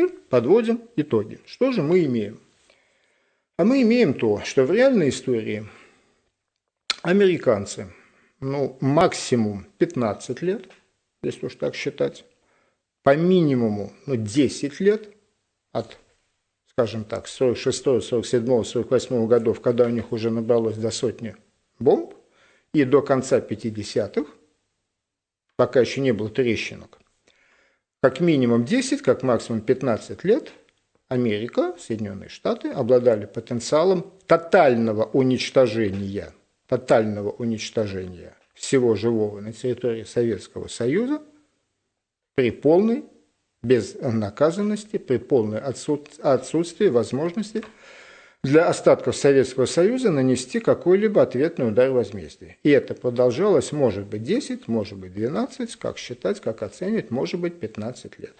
Теперь подводим итоги. Что же мы имеем? А мы имеем то, что в реальной истории американцы, ну, максимум 15 лет, если уж так считать, по минимуму ну, 10 лет от, скажем так, 46, 47, 48 годов, когда у них уже набралось до сотни бомб, и до конца 50-х, пока еще не было трещинок – как минимум 10, как максимум 15 лет Америка, Соединенные Штаты обладали потенциалом тотального уничтожения, тотального уничтожения всего живого на территории Советского Союза при полной безнаказанности, при полной отсутствии возможности для остатков Советского Союза нанести какой-либо ответный удар возмездия. И это продолжалось, может быть, 10, может быть, 12, как считать, как оценить, может быть, 15 лет.